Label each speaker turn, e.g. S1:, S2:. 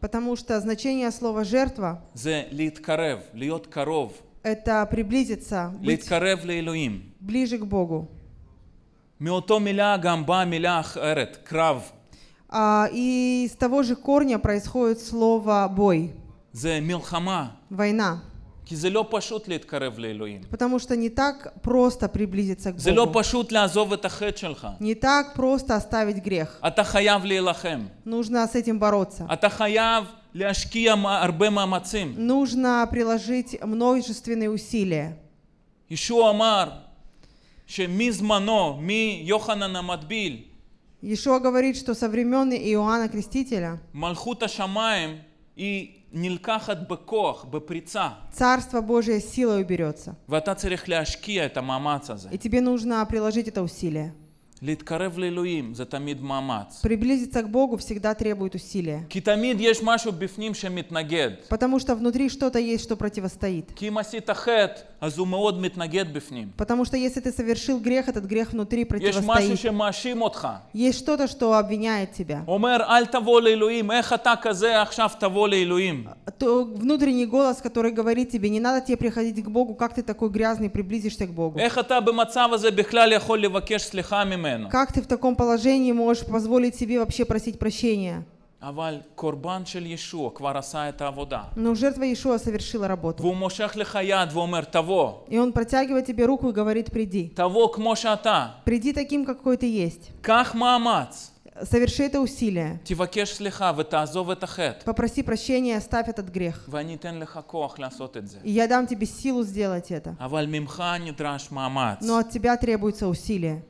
S1: Потому что значение слова «жертва» — это приблизиться, быть ближе к Богу.
S2: מאותו מילה גם באה מילה אחרת, קרב.
S1: И с того же корня происходит слово «бой».
S2: זה מלחמה.
S1: война. Потому что не так просто приблизиться к Богу. Не так просто оставить грех. Нужно с этим бороться.
S2: אתה חייב להשקיע הרבה מאמצים.
S1: Нужно приложить множественные усилия.
S2: ישוע אמר שמזמנו, מיוחנן המטביל,
S1: Иешуа говорит, что со времен Иоанна Крестителя
S2: Малхута Шамаем и нелькахат бекох, беприца.
S1: Царство Божие силой уберется.
S2: это И
S1: тебе нужно приложить это усилие.
S2: Приблизиться
S1: к Богу всегда требует усилия. Потому что внутри что-то есть, что
S2: противостоит.
S1: Потому что если ты совершил грех, этот грех внутри противостоит. Есть что-то, что обвиняет тебя. А а То внутренний голос, который говорит тебе, не надо тебе приходить к Богу, как ты такой грязный, приблизишься к Богу мене. Как ты в таком положении можешь позволить себе вообще просить прощения?
S2: אבל קורבן של ישוע כבר עשה את העבודה.
S1: Но жертва Иешуа совершила
S2: работу. והוא מושך לך יד ואומר תבוא.
S1: И он протягивает тебе руку и говорит приди. תבוא כמו שאתה. Приди таким, какой ты есть. קח מאמץ. Соверши это усилие.
S2: תבקש סליחה ותעזוב את החטא.
S1: Попроси прощения, оставь этот грех.
S2: ואני אתן לך כוח לעשות את זה. И я
S1: дам тебе силу сделать это.
S2: אבל ממך נדרש מאמץ. Но
S1: от тебя требуется усилие.